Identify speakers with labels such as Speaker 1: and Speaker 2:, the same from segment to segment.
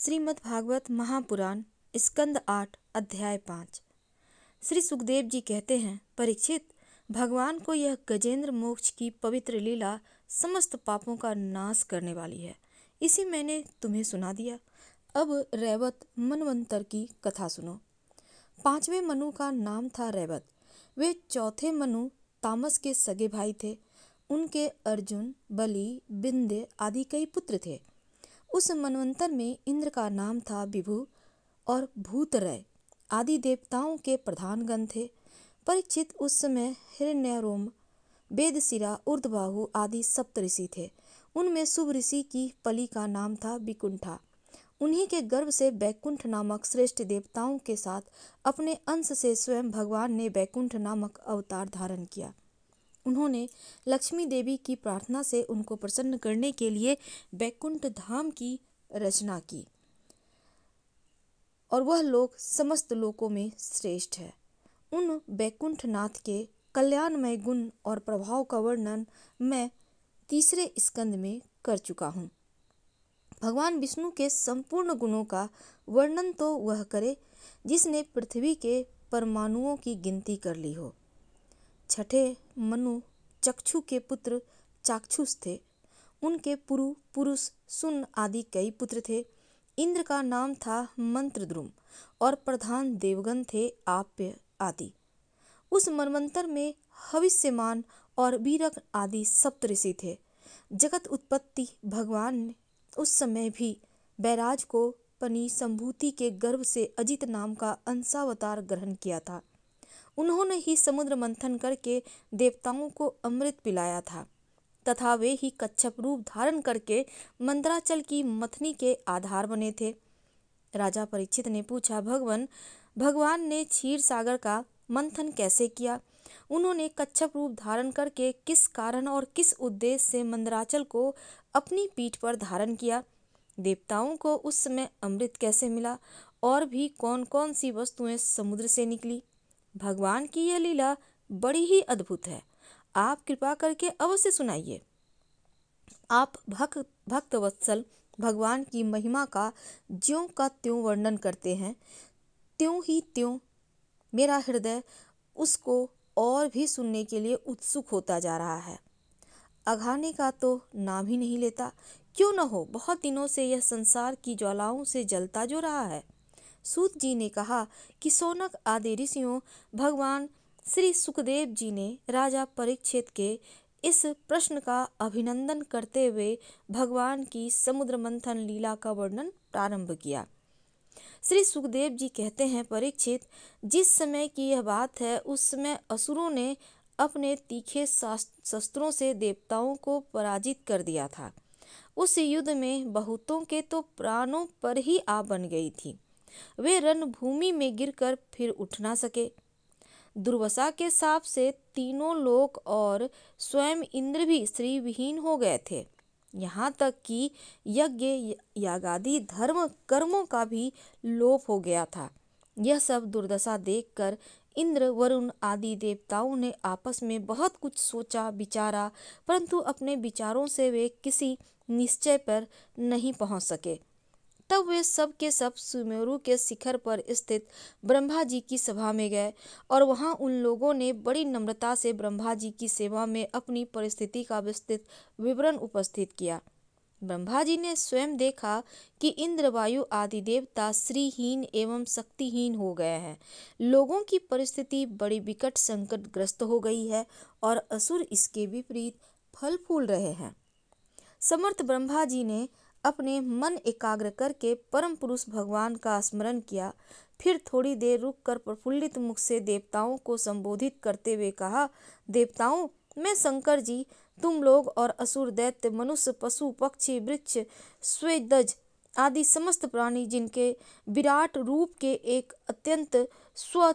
Speaker 1: श्रीमद् भागवत महापुराण स्कंद आठ अध्याय पाँच श्री सुखदेव जी कहते हैं परीक्षित भगवान को यह गजेंद्र मोक्ष की पवित्र लीला समस्त पापों का नाश करने वाली है इसी मैंने तुम्हें सुना दिया अब रैवत मनवंतर की कथा सुनो पांचवें मनु का नाम था रैवत वे चौथे मनु तामस के सगे भाई थे उनके अर्जुन बलि बिंदे आदि कई पुत्र थे उस मनवंतर में इंद्र का नाम था विभु और भूतरय आदि देवताओं के प्रधान गण थे परीक्षित उस समय हिरण्यरोम वेदशिरा उर्दबाहु आदि सप्त ऋषि थे उनमें शुभ ऋषि की पली का नाम था विकुंठा उन्हीं के गर्भ से बैकुंठ नामक श्रेष्ठ देवताओं के साथ अपने अंश से स्वयं भगवान ने बैकुंठ नामक अवतार धारण किया उन्होंने लक्ष्मी देवी की प्रार्थना से उनको प्रसन्न करने के लिए बैकुंठ धाम की रचना की और वह लोक समस्त लोकों में श्रेष्ठ है उन बैकुंठ नाथ के कल्याणमय गुण और प्रभाव का वर्णन मैं तीसरे स्कंद में कर चुका हूँ भगवान विष्णु के संपूर्ण गुणों का वर्णन तो वह करे जिसने पृथ्वी के परमाणुओं की गिनती कर ली हो छठे मनु चक्षु के पुत्र चाक्षुष थे उनके पुरु पुरुष सुन आदि कई पुत्र थे इंद्र का नाम था मंत्रद्रुम और प्रधान देवगन थे आप्य आदि उस मनवंतर में हविष्यमान और वीरक आदि सप्तऋषि थे जगत उत्पत्ति भगवान ने उस समय भी बैराज को पनी संभूति के गर्भ से अजित नाम का अंशावतार ग्रहण किया था उन्होंने ही समुद्र मंथन करके देवताओं को अमृत पिलाया था तथा वे ही कच्छप रूप धारण करके मंदराचल की मथनी के आधार बने थे राजा परीक्षित ने पूछा भगवान भगवान ने क्षीर सागर का मंथन कैसे किया उन्होंने कच्छप रूप धारण करके किस कारण और किस उद्देश्य से मंदराचल को अपनी पीठ पर धारण किया देवताओं को उस समय अमृत कैसे मिला और भी कौन कौन सी वस्तुएं समुद्र से निकली भगवान की यह लीला बड़ी ही अद्भुत है आप कृपा करके अवश्य सुनाइए आप भक्त भक्त वत्सल भगवान की महिमा का ज्यों का त्यों वर्णन करते हैं त्यों ही त्यों मेरा हृदय उसको और भी सुनने के लिए उत्सुक होता जा रहा है अघाने का तो नाम ही नहीं लेता क्यों न हो बहुत दिनों से यह संसार की ज्वालाओं से जलता जो रहा है सूत जी ने कहा कि सोनक आदि ऋषियों भगवान श्री सुखदेव जी ने राजा परीक्षित के इस प्रश्न का अभिनंदन करते हुए भगवान की समुद्र मंथन लीला का वर्णन प्रारंभ किया श्री सुखदेव जी कहते हैं परीक्षित जिस समय की यह बात है उस समय असुरों ने अपने तीखे शस्त्रों से देवताओं को पराजित कर दिया था उस युद्ध में बहुतों के तो प्राणों पर ही आ बन गई थी वे रणभूमि में गिरकर फिर उठ ना सके दुर्वसा के साप से तीनों लोक और स्वयं इंद्र भी श्रीविहीन हो गए थे यहाँ तक कि यज्ञ यागादि धर्म कर्मों का भी लोप हो गया था यह सब दुर्दशा देखकर इंद्र वरुण आदि देवताओं ने आपस में बहुत कुछ सोचा विचारा परंतु अपने विचारों से वे किसी निश्चय पर नहीं पहुंच सके तब वे सब के सब सुमेरु के शिखर पर स्थित ब्रह्मा जी की सभा में गए और वहां उन लोगों ने बड़ी नम्रता से ब्रह्मा जी की सेवा में अपनी परिस्थिति का विस्तृत विवरण उपस्थित किया ब्रह्मा जी ने स्वयं देखा कि इंद्रवायु आदि देवता श्रीहीन एवं शक्तिहीन हो गए हैं लोगों की परिस्थिति बड़ी विकट संकट ग्रस्त हो गई है और असुर इसके विपरीत फल फूल रहे हैं समर्थ ब्रह्मा जी ने अपने मन एकाग्र करके परम पुरुष भगवान का स्मरण किया फिर थोड़ी देर रुककर प्रफुल्लित मुख से देवताओं को संबोधित करते हुए कहा देवताओं मैं शंकर जी तुम लोग और असुर दैत्य मनुष्य पशु पक्षी वृक्ष स्वेदज आदि समस्त प्राणी जिनके विराट रूप के एक अत्यंत स्व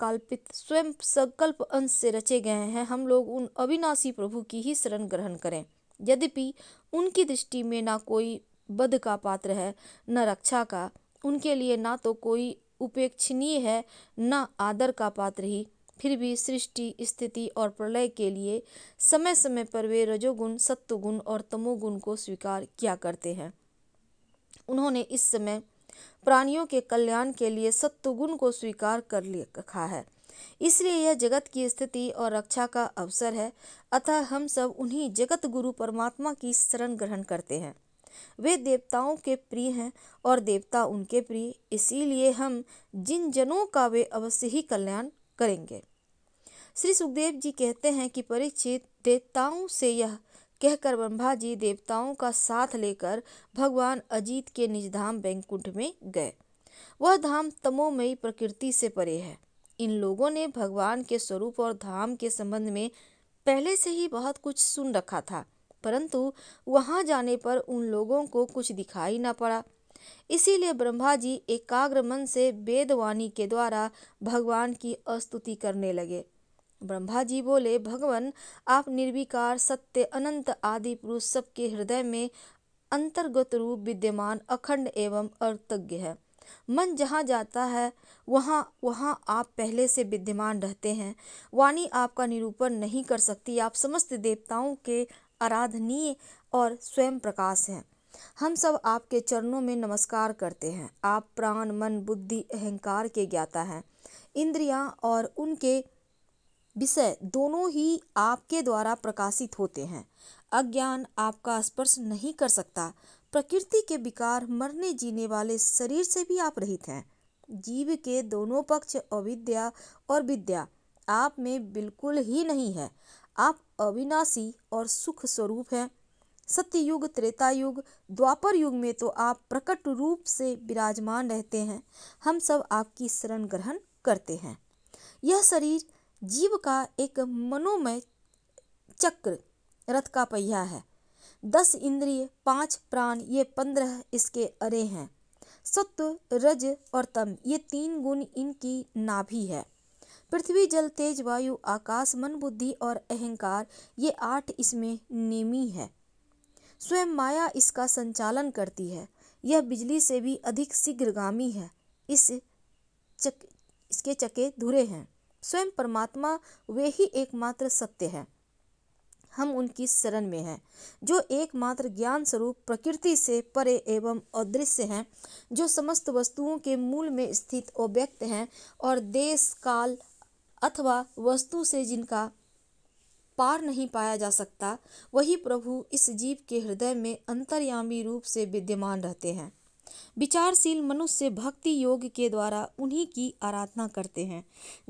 Speaker 1: काल्पित स्वयं संकल्प अंश से रचे गए हैं हम लोग उन अविनाशी प्रभु की ही शरण ग्रहण करें यद्यपि उनकी दृष्टि में ना कोई बद का पात्र है न रक्षा का उनके लिए ना तो कोई उपेक्षणीय है न आदर का पात्र ही फिर भी सृष्टि स्थिति और प्रलय के लिए समय समय पर वे रजोगुण सत्वगुण और तमोगुण को स्वीकार किया करते हैं उन्होंने इस समय प्राणियों के कल्याण के लिए सत्वगुण को स्वीकार कर रखा है इसलिए यह जगत की स्थिति और रक्षा का अवसर है अतः हम सब उन्हीं जगत गुरु परमात्मा की शरण ग्रहण करते हैं वे देवताओं के प्रिय हैं और देवता उनके प्रिय इसीलिए हम जिन जनों का वे अवश्य ही कल्याण करेंगे श्री सुखदेव जी कहते हैं कि परीक्षित देवताओं से यह कहकर ब्रह्मा जी देवताओं का साथ लेकर भगवान अजीत के निज धाम बैंकुंठ में गए वह धाम तमोमयी प्रकृति से परे है इन लोगों ने भगवान के स्वरूप और धाम के संबंध में पहले से ही बहुत कुछ सुन रखा था परंतु वहां जाने पर उन लोगों को कुछ दिखाई न पड़ा इसीलिए ब्रह्मा जी एकाग्र मन से वेदवाणी के द्वारा भगवान की स्तुति करने लगे ब्रह्मा जी बोले भगवान आप निर्विकार सत्य अनंत आदि पुरुष सबके हृदय में अंतर्गत रूप विद्यमान अखंड एवं अर्तज्ञ है मन जहाँ जाता है वहाँ वहाँ आप पहले से विद्यमान रहते हैं वाणी आपका निरूपण नहीं कर सकती आप समस्त देवताओं के आराधनीय और स्वयं प्रकाश हैं हम सब आपके चरणों में नमस्कार करते हैं आप प्राण मन बुद्धि अहंकार के ज्ञाता हैं इंद्रियां और उनके विषय दोनों ही आपके द्वारा प्रकाशित होते हैं अज्ञान आपका स्पर्श नहीं कर सकता प्रकृति के विकार मरने जीने वाले शरीर से भी आप रहित हैं जीव के दोनों पक्ष अविद्या और विद्या आप में बिल्कुल ही नहीं है आप अविनाशी और सुख स्वरूप हैं सत्ययुग त्रेता युग द्वापर युग में तो आप प्रकट रूप से विराजमान रहते हैं हम सब आपकी शरण ग्रहण करते हैं यह शरीर जीव का एक मनोमय चक्र रथ का पहिया है दस इंद्रिय पांच प्राण ये पंद्रह इसके अरे हैं सत्व रज और तम ये तीन गुण इनकी नाभि है पृथ्वी जल तेज वायु आकाश मन बुद्धि और अहंकार ये आठ इसमें नेमी है स्वयं माया इसका संचालन करती है यह बिजली से भी अधिक शीघ्रगामी है इस चक इसके चके धुरे हैं स्वयं परमात्मा वे ही एकमात्र सत्य है हम उनकी शरण में हैं जो एकमात्र ज्ञान स्वरूप प्रकृति से परे एवं अदृश्य हैं जो समस्त वस्तुओं के मूल में स्थित अव्यक्त हैं और देश काल अथवा वस्तु से जिनका पार नहीं पाया जा सकता वही प्रभु इस जीव के हृदय में अंतर्यामी रूप से विद्यमान रहते हैं विचारशील मनुष्य भक्ति योग के द्वारा उन्हीं की आराधना करते हैं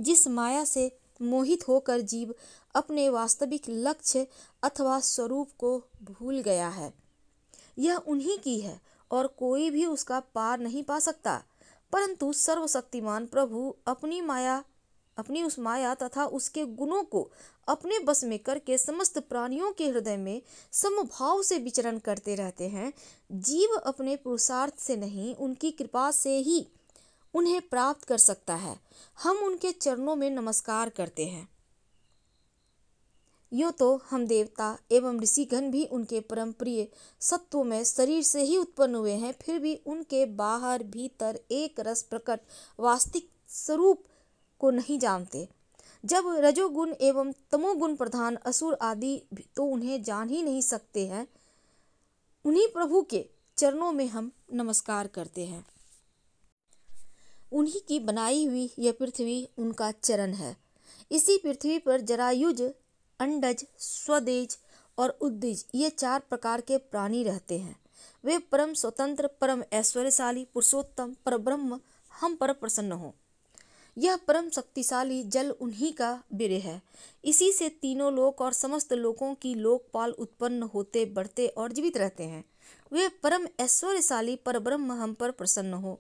Speaker 1: जिस माया से मोहित होकर जीव अपने वास्तविक लक्ष्य अथवा स्वरूप को भूल गया है यह उन्हीं की है और कोई भी उसका पार नहीं पा सकता परंतु सर्वशक्तिमान प्रभु अपनी माया अपनी उस माया तथा उसके गुणों को अपने बस में करके समस्त प्राणियों के हृदय में समभाव से विचरण करते रहते हैं जीव अपने पुरुषार्थ से नहीं उनकी कृपा से ही उन्हें प्राप्त कर सकता है हम उनके चरणों में नमस्कार करते हैं यो तो हम देवता एवं ऋषिगण भी उनके परम प्रिय सत्व में शरीर से ही उत्पन्न हुए हैं फिर भी उनके बाहर भीतर एक रस प्रकट वास्तविक स्वरूप को नहीं जानते जब रजोगुण एवं तमोगुण प्रधान असुर आदि तो उन्हें जान ही नहीं सकते हैं उन्हीं प्रभु के चरणों में हम नमस्कार करते हैं उन्हीं की बनाई हुई यह पृथ्वी उनका चरण है इसी पृथ्वी पर जरायुज अंडज स्वदेज और उद्दिज ये चार प्रकार के प्राणी रहते हैं वे परम स्वतंत्र परम ऐश्वर्यशाली पुरुषोत्तम परब्रह्म हम पर प्रसन्न हों यह परम शक्तिशाली जल उन्हीं का वीर है इसी से तीनों लोक और समस्त लोकों की लोकपाल उत्पन्न होते बढ़ते और जीवित रहते हैं वे परम ऐश्वर्यशाली पर ब्रह्म हम पर प्रसन्न हो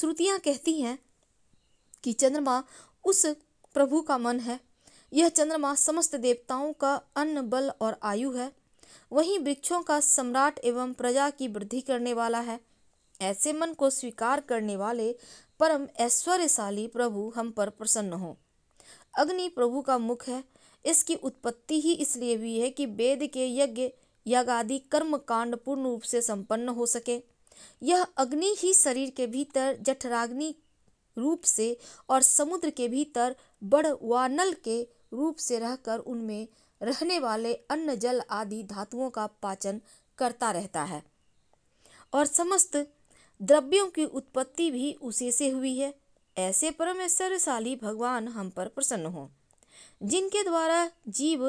Speaker 1: श्रुतियाँ कहती हैं कि चंद्रमा उस प्रभु का मन है यह चंद्रमा समस्त देवताओं का अन्न बल और आयु है वहीं वृक्षों का सम्राट एवं प्रजा की वृद्धि करने वाला है ऐसे मन को स्वीकार करने वाले परम ऐश्वर्यशाली प्रभु हम पर प्रसन्न हो अग्नि प्रभु का मुख है इसकी उत्पत्ति ही इसलिए हुई है कि वेद के यज्ञ यज्ञादि कर्म कांड पूर्ण रूप से संपन्न हो सके यह अग्नि ही शरीर के भीतर जठराग्नि रूप से और समुद्र के भीतर बड़ वानल के रूप से रहकर उनमें रहने वाले अन्न जल आदि धातुओं का पाचन करता रहता है और समस्त द्रव्यों की उत्पत्ति भी उसी से हुई है ऐसे परमेश्वरशाली भगवान हम पर प्रसन्न हो जिनके द्वारा जीव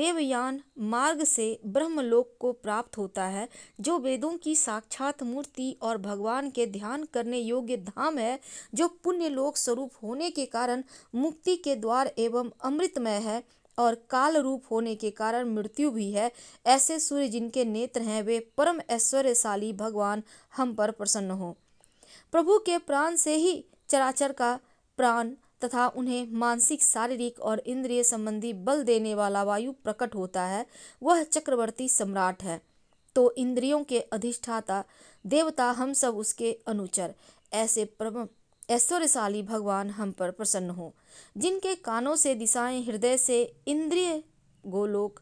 Speaker 1: देवयान मार्ग से ब्रह्मलोक को प्राप्त होता है जो वेदों की साक्षात मूर्ति और भगवान के ध्यान करने योग्य धाम है जो पुण्य लोक स्वरूप होने के कारण मुक्ति के द्वार एवं अमृतमय है और काल रूप होने के कारण मृत्यु भी है ऐसे सूर्य जिनके नेत्र हैं वे परम ऐश्वर्यशाली भगवान हम पर प्रसन्न हो प्रभु के प्राण से ही चराचर का प्राण तथा उन्हें मानसिक शारीरिक और इंद्रिय संबंधी बल देने वाला वायु प्रकट होता है वह चक्रवर्ती सम्राट है तो इंद्रियों के अधिष्ठाता देवता हम सब उसके अनुचर ऐसे ऐश्वर्यशाली भगवान हम पर प्रसन्न हो जिनके कानों से दिशाएं हृदय से इंद्रिय गोलोक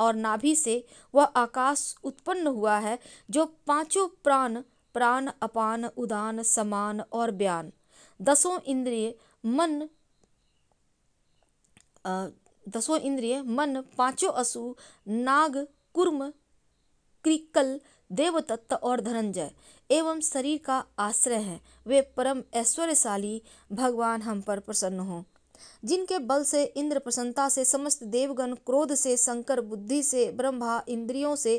Speaker 1: और नाभि से वह आकाश उत्पन्न हुआ है जो पांचों प्राण प्राण अपान उदान समान और बयान दसों इंद्रिय मन दसों इंद्रिय मन पांचों असु नाग कुर्म क्रिकल देवतत्त और धनंजय एवं शरीर का आश्रय है वे परम ऐश्वर्यशाली भगवान हम पर प्रसन्न हों जिनके बल से इंद्र प्रसन्नता से समस्त देवगण क्रोध से शंकर बुद्धि से ब्रह्मा इंद्रियों से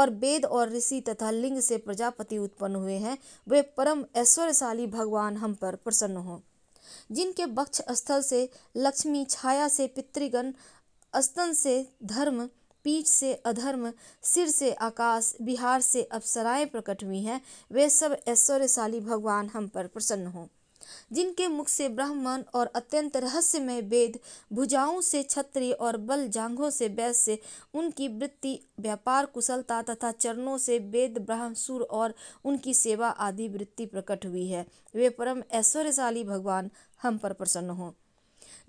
Speaker 1: और वेद और ऋषि तथा लिंग से प्रजापति उत्पन्न हुए हैं वे परम ऐश्वर्यशाली भगवान हम पर प्रसन्न हों जिनके बक्ष स्थल से लक्ष्मी छाया से पितृगण अस्तन से धर्म पीठ से अधर्म सिर से आकाश बिहार से अप्सराएं प्रकट हुई हैं वे सब ऐश्वर्यशाली भगवान हम पर प्रसन्न हों जिनके मुख से ब्राह्मण और अत्यंत रहस्यमय वेद भुजाओं से छत्री और बल जांघों से वैश्य उनकी वृत्ति व्यापार कुशलता तथा चरणों से वेद सुर और उनकी सेवा आदि वृत्ति प्रकट हुई है वे परम ऐश्वर्यशाली भगवान हम पर प्रसन्न हों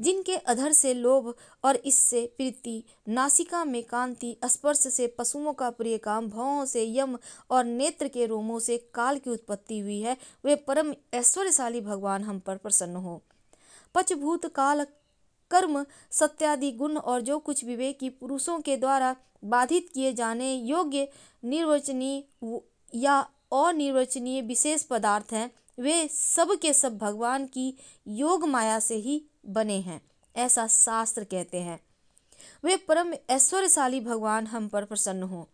Speaker 1: जिनके अधर से लोभ और इससे प्रीति नासिका में कांति स्पर्श से पशुओं का प्रिय काम भवों से यम और नेत्र के रोमों से काल की उत्पत्ति हुई है वे परम ऐश्वर्यशाली भगवान हम पर प्रसन्न हो पचभूत काल कर्म सत्यादि गुण और जो कुछ विवेकी पुरुषों के द्वारा बाधित किए जाने योग्य निर्वचनीय या अनिर्वचनीय विशेष पदार्थ हैं वे सब के सब भगवान की योग माया से ही बने हैं ऐसा शास्त्र कहते हैं वे परम ऐश्वर्यशाली भगवान हम पर प्रसन्न हो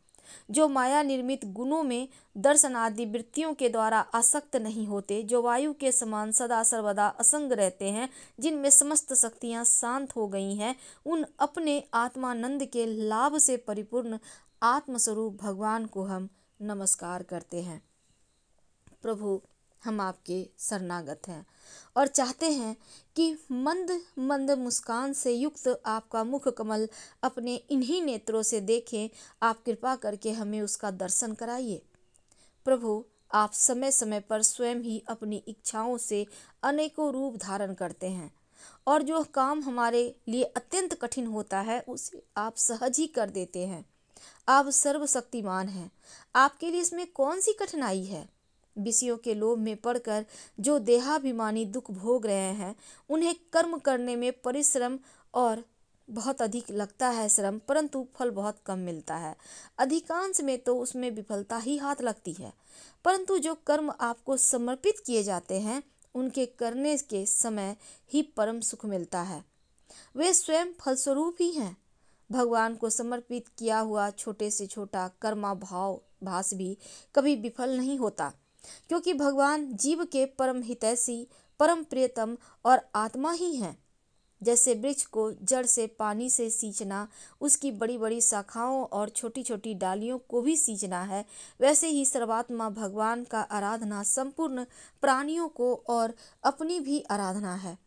Speaker 1: जो माया निर्मित गुणों में दर्शन आदि वृत्तियों के द्वारा आसक्त नहीं होते जो वायु के समान सदा सर्वदा असंग रहते हैं जिनमें समस्त शक्तियां शांत हो गई हैं उन अपने आत्मानंद के लाभ से परिपूर्ण आत्मस्वरूप भगवान को हम नमस्कार करते हैं प्रभु हम आपके शरणागत हैं और चाहते हैं कि मंद मंद मुस्कान से युक्त आपका मुख कमल अपने इन्हीं नेत्रों से देखें आप कृपा करके हमें उसका दर्शन कराइए प्रभु आप समय समय पर स्वयं ही अपनी इच्छाओं से अनेकों रूप धारण करते हैं और जो काम हमारे लिए अत्यंत कठिन होता है उसे आप सहज ही कर देते हैं आप सर्वशक्तिमान हैं आपके लिए इसमें कौन सी कठिनाई है विषयों के लोभ में पड़कर जो देहाभिमानी दुख भोग रहे हैं उन्हें कर्म करने में परिश्रम और बहुत अधिक लगता है श्रम परंतु फल बहुत कम मिलता है अधिकांश में तो उसमें विफलता ही हाथ लगती है परंतु जो कर्म आपको समर्पित किए जाते हैं उनके करने के समय ही परम सुख मिलता है वे स्वयं फलस्वरूप ही हैं भगवान को समर्पित किया हुआ छोटे से छोटा कर्मा भाव भास भी कभी विफल नहीं होता क्योंकि भगवान जीव के परम हितैषी परम प्रियतम और आत्मा ही हैं जैसे वृक्ष को जड़ से पानी से सींचना उसकी बड़ी बड़ी शाखाओं और छोटी छोटी डालियों को भी सींचना है वैसे ही सर्वात्मा भगवान का आराधना संपूर्ण प्राणियों को और अपनी भी आराधना है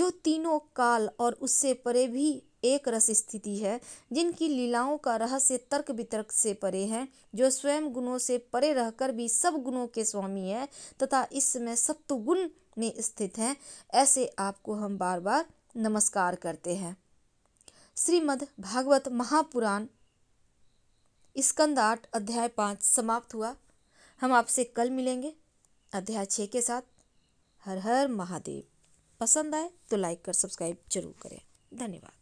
Speaker 1: जो तीनों काल और उससे परे भी एक रस स्थिति है जिनकी लीलाओं का रहस्य तर्क वितर्क से परे है जो स्वयं गुणों से परे रहकर भी सब गुणों के स्वामी है तथा इस समय सत्वगुण में स्थित हैं ऐसे आपको हम बार बार नमस्कार करते हैं श्रीमद् भागवत महापुराण स्कंद आठ अध्याय पाँच समाप्त हुआ हम आपसे कल मिलेंगे अध्याय छः के साथ हर हर महादेव पसंद आए तो लाइक कर सब्सक्राइब जरूर करें धन्यवाद